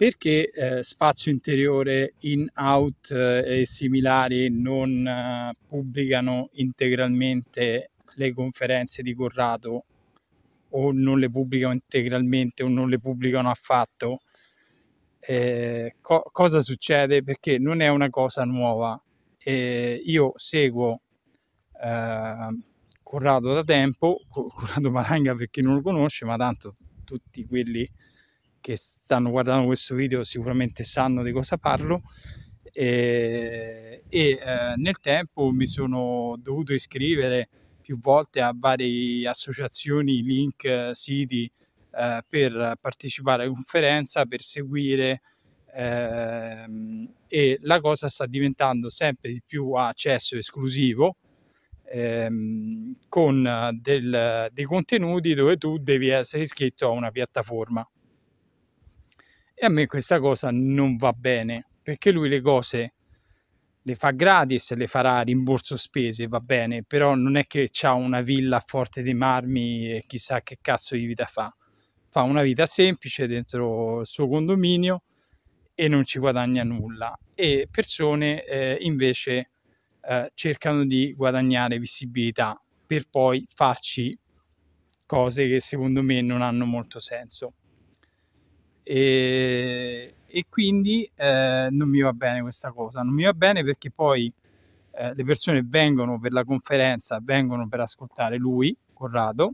perché eh, spazio interiore, in-out eh, e similari non eh, pubblicano integralmente le conferenze di Corrado o non le pubblicano integralmente o non le pubblicano affatto? Eh, co- cosa succede? Perché non è una cosa nuova. io seguo ehm, Corrado da tempo, Corrado Maranga per chi non lo conosce, ma tanto tutti quelli che stanno stanno guardando questo video sicuramente sanno di cosa parlo mm. e, e eh, nel tempo mi sono dovuto iscrivere più volte a varie associazioni, link, siti eh, per partecipare a conferenza, per seguire eh, e la cosa sta diventando sempre di più accesso esclusivo ehm, con del, dei contenuti dove tu devi essere iscritto a una piattaforma. E a me questa cosa non va bene, perché lui le cose le fa gratis, le farà a rimborso spese, va bene, però non è che ha una villa a Forte dei Marmi e chissà che cazzo di vita fa. Fa una vita semplice dentro il suo condominio e non ci guadagna nulla. E persone eh, invece eh, cercano di guadagnare visibilità per poi farci cose che secondo me non hanno molto senso. E, e quindi eh, non mi va bene questa cosa, non mi va bene perché poi eh, le persone vengono per la conferenza, vengono per ascoltare lui, Corrado,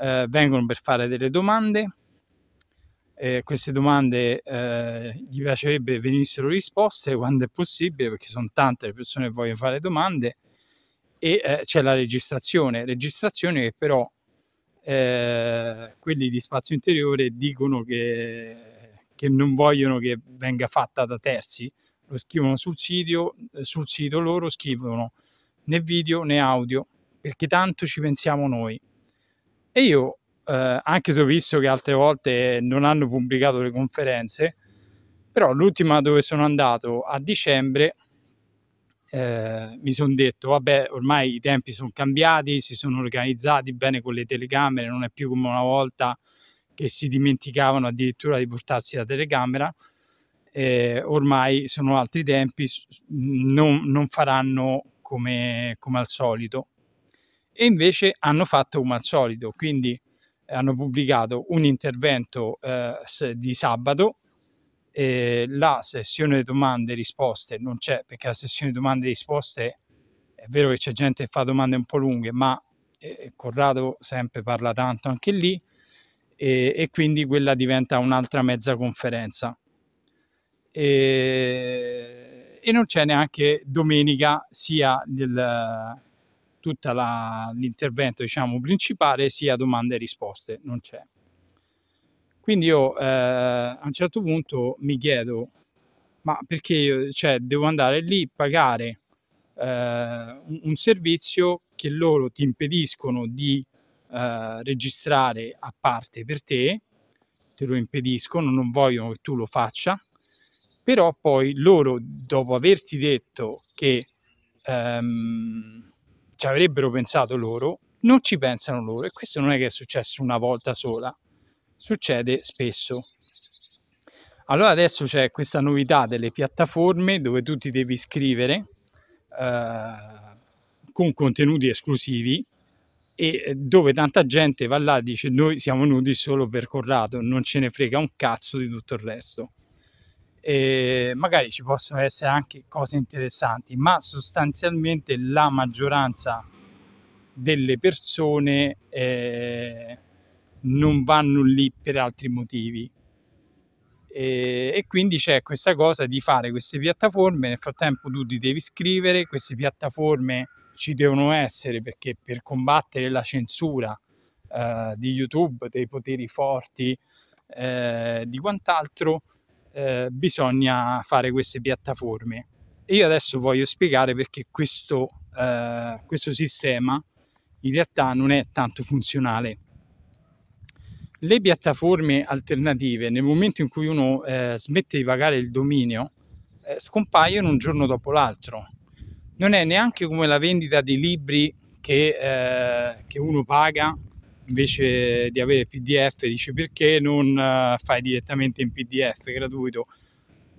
eh, vengono per fare delle domande, queste domande eh, gli piacerebbe venissero risposte quando è possibile perché sono tante le persone che vogliono fare domande e eh, c'è la registrazione, registrazione che però eh, quelli di spazio interiore dicono che, che, non vogliono che venga fatta da terzi, lo scrivono sul sito, sul sito loro scrivono né video né audio, perché tanto ci pensiamo noi. E io, eh, anche se ho visto che altre volte non hanno pubblicato le conferenze, però l'ultima dove sono andato a dicembre eh, mi sono detto, vabbè, ormai i tempi sono cambiati, si sono organizzati bene con le telecamere, non è più come una volta che si dimenticavano addirittura di portarsi la telecamera. Eh, ormai sono altri tempi, non, non faranno come, come, al solito. E invece hanno fatto come al solito, quindi eh, hanno pubblicato un intervento eh, di sabato eh, la sessione domande e risposte non c'è perché la sessione domande e risposte è vero che c'è gente che fa domande un po' lunghe, ma eh, Corrado sempre parla tanto anche lì e, e quindi quella diventa un'altra mezza conferenza. E, e non c'è neanche domenica sia del, tutto l'intervento diciamo, principale sia domande e risposte, non c'è. Quindi io eh, a un certo punto mi chiedo, ma perché io, cioè, devo andare lì, pagare eh, un, un, servizio che loro ti impediscono di eh, registrare a parte per te, te lo impediscono, non vogliono che tu lo faccia, però poi loro, dopo averti detto che ehm, ci avrebbero pensato loro, non ci pensano loro e questo non è che è successo una volta sola, succede spesso. Allora adesso c'è questa novità delle piattaforme dove tu ti devi iscrivere eh, con contenuti esclusivi e dove tanta gente va là e dice noi siamo nudi solo per Corrado, non ce ne frega un cazzo di tutto il resto. E magari ci possono essere anche cose interessanti, ma sostanzialmente la maggioranza delle persone... Eh, non vanno lì per altri motivi. E, e quindi c'è questa cosa di fare queste piattaforme, nel frattempo tu ti devi scrivere, queste piattaforme ci devono essere perché per combattere la censura eh, di YouTube, dei poteri forti, eh, di quant'altro, eh, bisogna fare queste piattaforme. E io adesso voglio spiegare perché questo, eh, questo sistema in realtà non è tanto funzionale le piattaforme alternative, nel momento in cui uno eh, smette di pagare il dominio, eh, scompaiono un giorno dopo l'altro. Non è neanche come la vendita di libri che, eh, che uno paga invece di avere PDF, dice perché non eh, fai direttamente in PDF gratuito.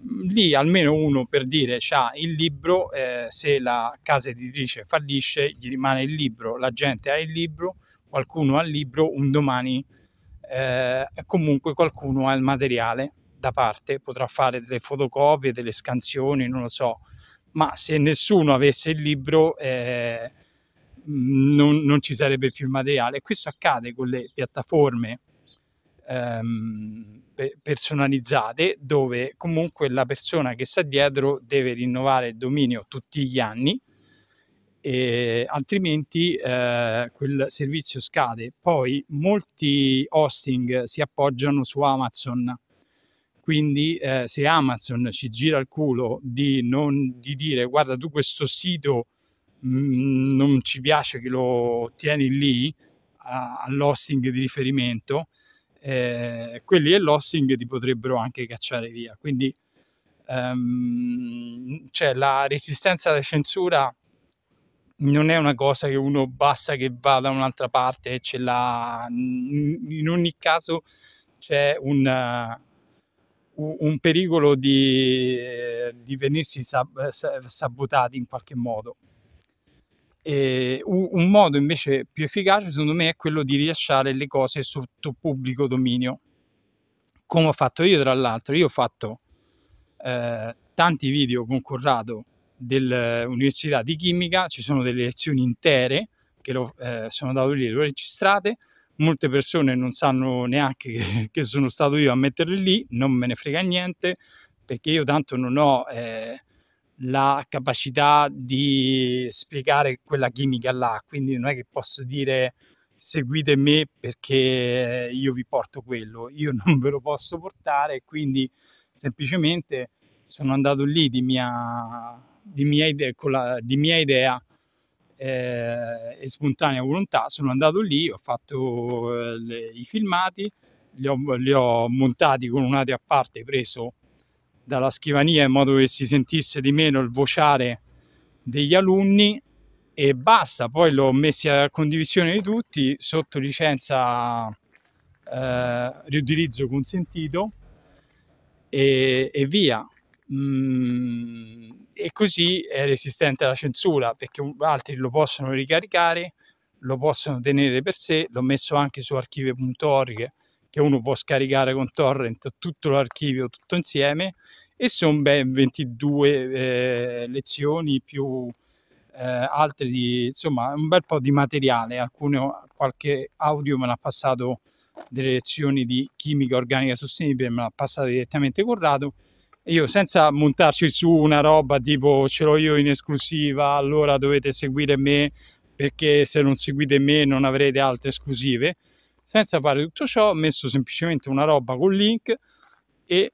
Mm, lì almeno uno per dire ha il libro, eh, se la casa editrice fallisce gli rimane il libro, la gente ha il libro, qualcuno ha il libro, un domani eh, comunque qualcuno ha il materiale da parte, potrà fare delle fotocopie, delle scansioni, non lo so, ma se nessuno avesse il libro eh, non, non, ci sarebbe più il materiale. Questo accade con le piattaforme ehm, pe- personalizzate dove comunque la persona che sta dietro deve rinnovare il dominio tutti gli anni e altrimenti eh, quel servizio scade. Poi molti hosting si appoggiano su Amazon, quindi eh, se Amazon ci gira il culo di, non, di dire guarda tu questo sito mh, mm, non ci piace che lo tieni lì a, all'hosting di riferimento, eh, quelli e l'hosting ti potrebbero anche cacciare via. Quindi ehm, c'è cioè, la resistenza alla censura non è una cosa che uno basta che va da un'altra parte e ce l'ha. In ogni caso c'è un, un pericolo di, di venirsi sab- sabotati in qualche modo. E un modo invece più efficace, secondo me, è quello di rilasciare le cose sotto pubblico dominio. Come ho fatto io, tra l'altro, io ho fatto eh, tanti video con Corrado dell'Università eh, di Chimica, ci sono delle lezioni intere che lo, eh, sono andato lì, le ho registrate, molte persone non sanno neanche che, che, sono stato io a metterle lì, non me ne frega niente, perché io tanto non ho eh, la capacità di spiegare quella chimica là, quindi non è che posso dire seguite me perché io vi porto quello, io non ve lo posso portare, quindi semplicemente sono andato lì di mia di mia, idea, la, di mia idea eh, e spontanea volontà sono andato lì, ho fatto eh, le, i filmati, li ho, li ho, montati con un audio a parte preso dalla scrivania in modo che si sentisse di meno il vociare degli alunni e basta, poi l'ho messi a condivisione di tutti sotto licenza eh, riutilizzo consentito e, e via. Mm così è resistente alla censura perché altri lo possono ricaricare, lo possono tenere per sé, l'ho messo anche su archive.org che uno può scaricare con torrent tutto l'archivio tutto insieme e sono ben 22 eh, lezioni più eh, altre di insomma un bel po' di materiale, alcune qualche audio me l'ha passato delle lezioni di chimica organica sostenibile me l'ha passato direttamente con Corrado io senza montarci su una roba tipo ce l'ho io in esclusiva, allora dovete seguire me perché se non seguite me non avrete altre esclusive. Senza fare tutto ciò ho messo semplicemente una roba con link e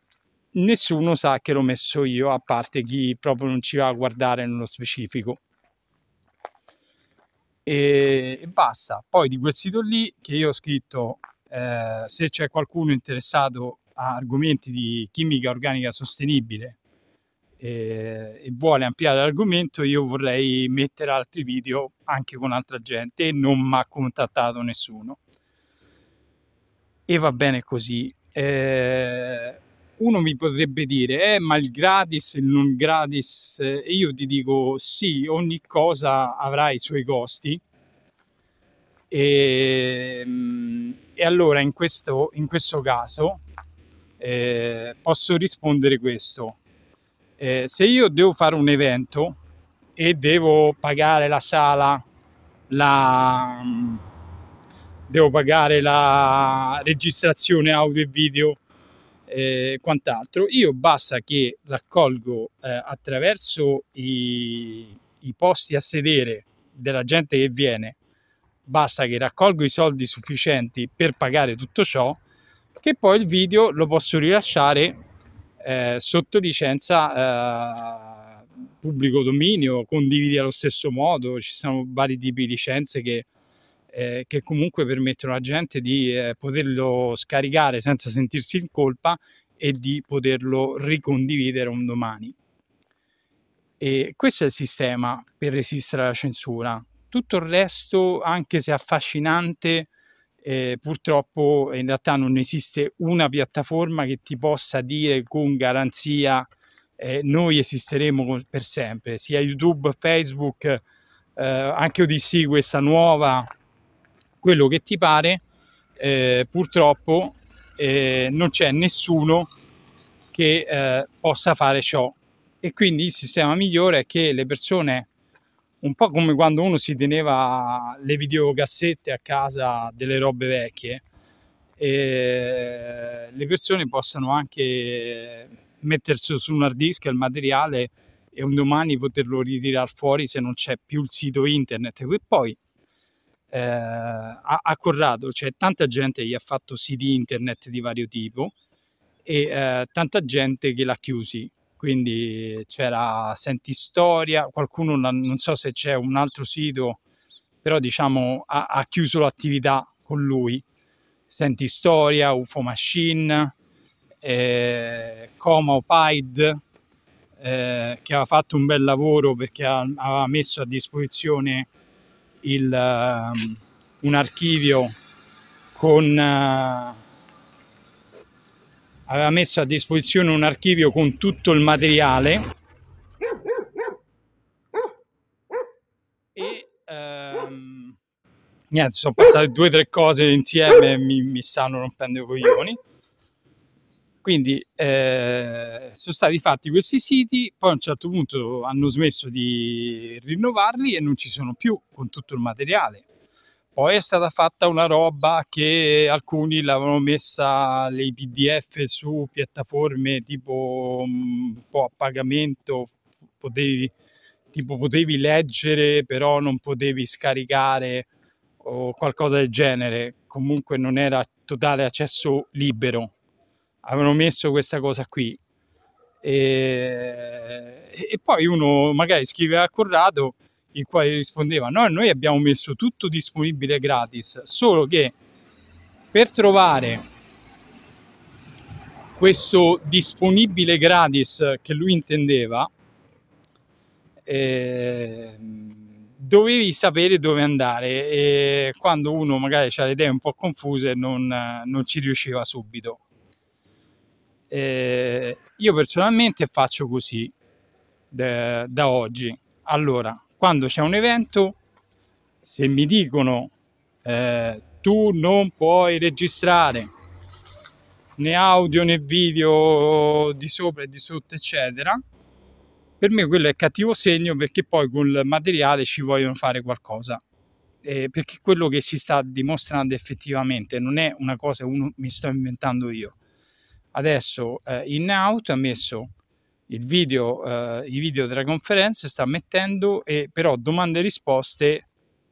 nessuno sa che l'ho messo io, a parte chi proprio non ci va a guardare nello specifico. E, basta. Poi di quel sito lì che io ho scritto eh, se c'è qualcuno interessato a argomenti di chimica organica sostenibile eh, e vuole ampliare l'argomento, io vorrei mettere altri video anche con altra gente, non mi ha contattato nessuno. E va bene così. Eh, uno mi potrebbe dire, eh, ma il gratis, il non gratis, e io ti dico sì, ogni cosa avrà i suoi costi. E, ehm, e allora in questo, in questo caso eh, posso rispondere questo. Eh, se io devo fare un evento e devo pagare la sala, la, mm, devo pagare la registrazione audio e video eh, e eh, quant'altro, io basta che raccolgo eh, attraverso i, i posti a sedere della gente che viene, basta che raccolgo i soldi sufficienti per pagare tutto ciò che poi il video lo posso rilasciare eh, sotto licenza eh, pubblico dominio, condividi allo stesso modo, ci sono vari tipi di licenze che, eh, che comunque permettono alla gente di eh, poterlo scaricare senza sentirsi in colpa e di poterlo ricondividere un domani. E questo è il sistema per resistere alla censura. Tutto il resto, anche se affascinante, eh, purtroppo eh, in realtà non esiste una piattaforma che ti possa dire con garanzia eh, noi esisteremo per sempre, sia YouTube, Facebook, eh, anche Odissi questa nuova, quello che ti pare, eh, purtroppo eh, non c'è nessuno che possa fare ciò e quindi il sistema migliore è che le persone un po' come quando uno si teneva le videocassette a casa delle robe vecchie e le persone possano anche mettersi su un hard disk il materiale e un domani poterlo ritirare fuori se non c'è più il sito internet e poi eh, a, a Corrado c'è cioè, tanta gente che ha fatto siti internet di vario tipo e eh, tanta gente che l'ha chiusi quindi c'era Senti Storia, qualcuno non so se c'è un altro sito, però diciamo ha, ha chiuso l'attività con lui, Senti Storia, UFO Machine, eh, Como Pide, eh, che aveva fatto un bel lavoro perché aveva messo a disposizione il, um, un archivio con... Uh, aveva messo a disposizione un archivio con tutto il materiale e ehm, niente, sono passate due o tre cose insieme e mi, mi stanno rompendo i coglioni quindi eh, sono stati fatti questi siti, poi a un certo punto hanno smesso di rinnovarli e non ci sono più con tutto il materiale poi è stata fatta una roba che alcuni l'avevano messa nei PDF su piattaforme tipo mm, un po' a pagamento, potevi, tipo potevi leggere però non potevi scaricare o qualcosa del genere, comunque non era totale accesso libero. Avevano messo questa cosa qui. E, e poi uno magari scriveva a Corrado il quale rispondeva no, noi abbiamo messo tutto disponibile gratis, solo che per trovare questo disponibile gratis che lui intendeva, eh, dovevi sapere dove andare e quando uno magari ha le idee un po' confuse non, non ci riusciva subito. Eh, io personalmente faccio così da, da oggi. Allora, quando c'è un evento, se mi dicono eh, tu non puoi registrare né audio né video di sopra e di sotto, eccetera, per me quello è cattivo segno perché poi col materiale ci vogliono fare qualcosa. Eh, perché quello che si sta dimostrando effettivamente non è una cosa che mi sto inventando io. Adesso eh, in out ha messo video, eh, i video della conferenza sta mettendo eh, però domande e risposte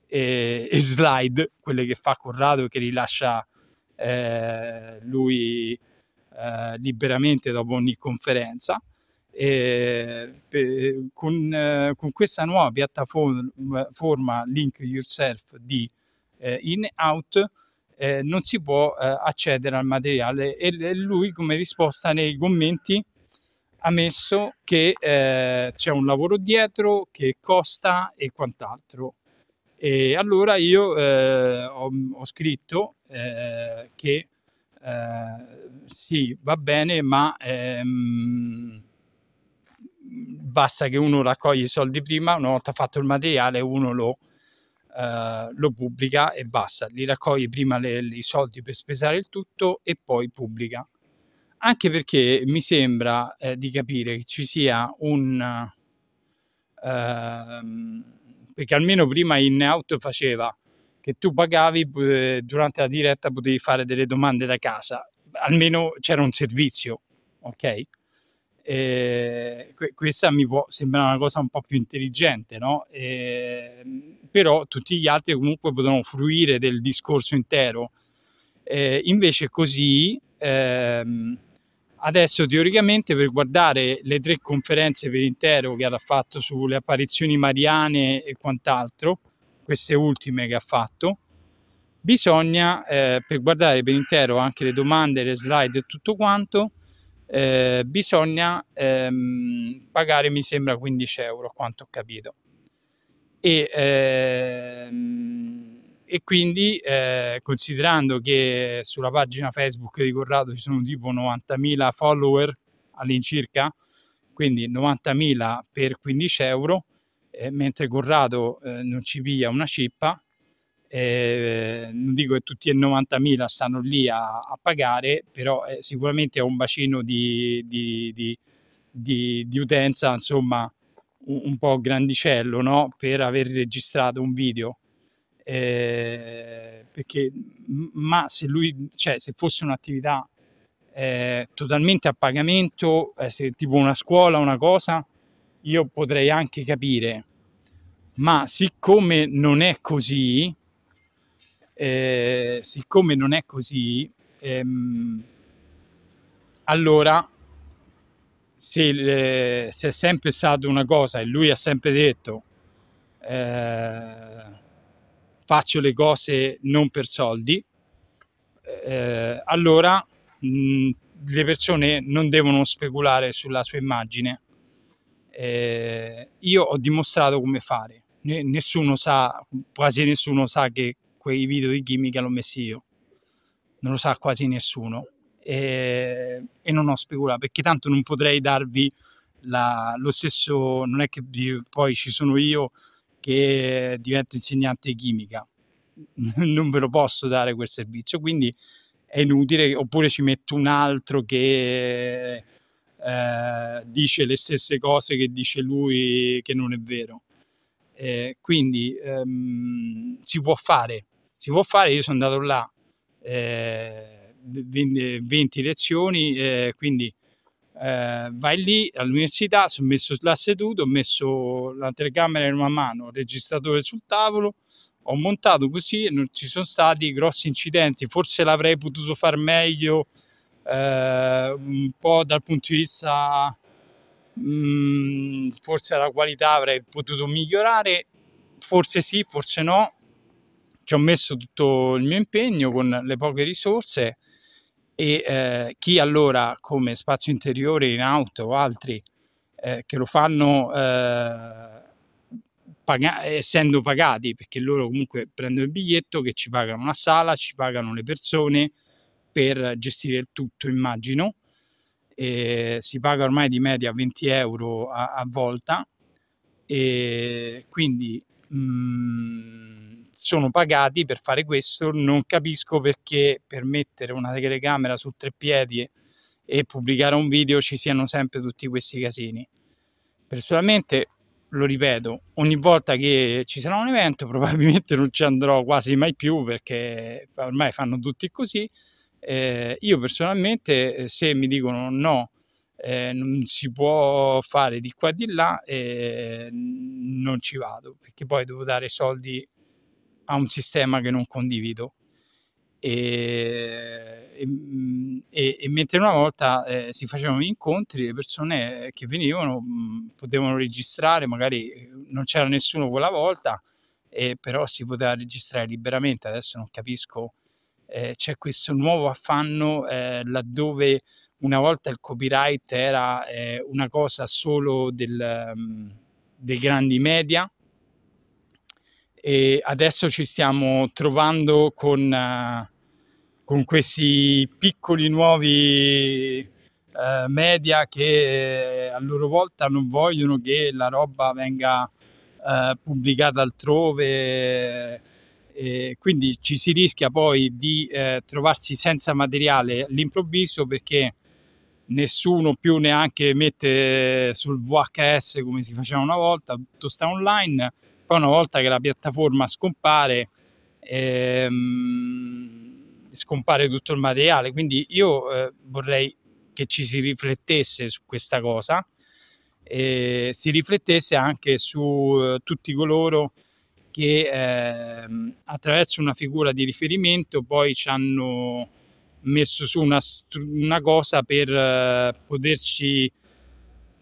e, e, slide, quelle che fa Corrado che rilascia eh, lui eh, liberamente dopo ogni conferenza. Pe, con, eh, con, questa nuova piattaforma Link Yourself di In-Out eh, non si può eh, accedere al materiale e lui come risposta nei commenti ammesso che eh, c'è un lavoro dietro che costa e quant'altro. E allora io eh, ho, ho, scritto eh, che eh, sì, va bene, ma ehm, basta che uno raccoglie i soldi prima, una volta fatto il materiale uno lo, eh, lo pubblica e basta, li raccoglie prima le, i soldi per spesare il tutto e poi pubblica anche perché mi sembra eh, di capire che ci sia un... Ehm, perché almeno prima in out faceva che tu pagavi eh, durante la diretta potevi fare delle domande da casa almeno c'era un servizio ok eh, questa mi può sembrare una cosa un po' più intelligente no eh, però tutti gli altri comunque potevano fruire del discorso intero invece così ehm, Adesso teoricamente per guardare le tre conferenze per intero che ha fatto sulle apparizioni mariane e quant'altro, queste ultime che ha fatto, bisogna eh, per guardare per intero anche le domande, le slide e tutto quanto, eh, bisogna ehm, pagare mi sembra 15 euro quanto ho capito. E ehm, e quindi eh, considerando che sulla pagina Facebook di Corrado ci sono tipo 90.000 follower all'incirca, quindi 90.000 per 15 euro, eh, mentre Corrado eh, non ci piglia una cippa, eh, non dico che tutti e 90.000 stanno lì a, a pagare, però eh, sicuramente è un bacino di, di, di, di, di utenza, insomma, un, un po' grandicello no? per aver registrato un video eh, perché, ma se, lui, cioè, se fosse un'attività eh, totalmente a pagamento, eh, se, tipo una scuola, una cosa, io potrei anche capire, ma siccome non è così, eh, siccome non è così, ehm, allora se, eh, se, è sempre stata una cosa e lui ha sempre detto eh, faccio le cose non per soldi, eh, allora mh, mm, le persone non devono speculare sulla sua immagine. Eh, io ho dimostrato come fare. Ne, nessuno sa, quasi nessuno sa che quei video di chimica l'ho messi io. Non lo sa quasi nessuno. Eh, e, non ho speculato perché tanto non potrei darvi la, lo stesso. Non è che poi ci sono io che divento insegnante di chimica, non ve lo posso dare quel servizio, quindi è inutile, oppure ci metto un altro che eh, dice le stesse cose che dice lui che non è vero. Eh, quindi ehm, si può fare, si può fare, io sono andato là, eh, 20 lezioni, eh, quindi eh, vai lì all'università, sono messo là seduto, ho messo la telecamera in una mano, il registratore sul tavolo, ho montato così e non ci sono stati grossi incidenti, forse l'avrei potuto fare meglio eh, un po' dal punto di vista mh, mm, forse la qualità avrei potuto migliorare, forse sì, forse no. Ci ho messo tutto il mio impegno con le poche risorse e eh, chi allora come spazio interiore in auto o altri eh, che lo fanno eh, paga- essendo pagati perché loro comunque prendono il biglietto che ci pagano la sala, ci pagano le persone per gestire il tutto immagino e si paga ormai di media 20 euro a, a volta e quindi mh, sono pagati per fare questo, non capisco perché per mettere una telecamera su tre piedi e pubblicare un video ci siano sempre tutti questi casini. Personalmente, lo ripeto, ogni volta che ci sarà un evento probabilmente non ci andrò quasi mai più perché ormai fanno tutti così. Eh, io personalmente eh, se mi dicono no eh, non si può fare di qua di là e non ci vado perché poi devo dare soldi a un sistema che non condivido. E, e, e mentre una volta eh, si facevano gli incontri, le persone che venivano mh, potevano registrare, magari eh, non c'era nessuno quella volta, eh, però si poteva registrare liberamente. Adesso non capisco, eh, c'è questo nuovo affanno eh, laddove una volta il copyright era eh, una cosa solo del, um, dei grandi media e adesso ci stiamo trovando con, uh, con questi piccoli nuovi uh, media che eh, a loro volta non vogliono che la roba venga uh, pubblicata altrove. E quindi ci si rischia poi di trovarsi senza materiale all'improvviso perché nessuno più neanche mette sul VHS come si faceva una volta, tutto sta online, poi una volta che la piattaforma scompare, ehm, scompare tutto il materiale, quindi io eh, vorrei che ci si riflettesse su questa cosa e si riflettesse anche su eh, tutti coloro che eh, attraverso una figura di riferimento poi ci hanno messo su una, una cosa per eh, poterci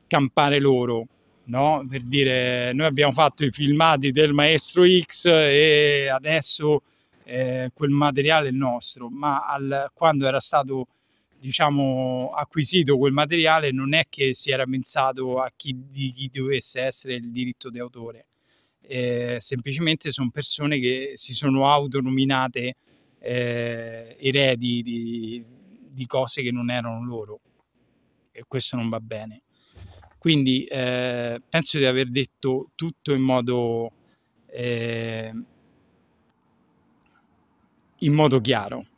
campare loro. No? Per dire, noi abbiamo fatto i filmati del maestro X e adesso eh, quel materiale è nostro, ma al, quando era stato diciamo, acquisito quel materiale non è che si era pensato a chi, di chi dovesse essere il diritto d'autore. Eh, semplicemente sono persone che si sono autonominate eh, eredi di, di, cose che non erano loro e questo non va bene. Quindi eh, penso di aver detto tutto in modo, eh, in modo chiaro.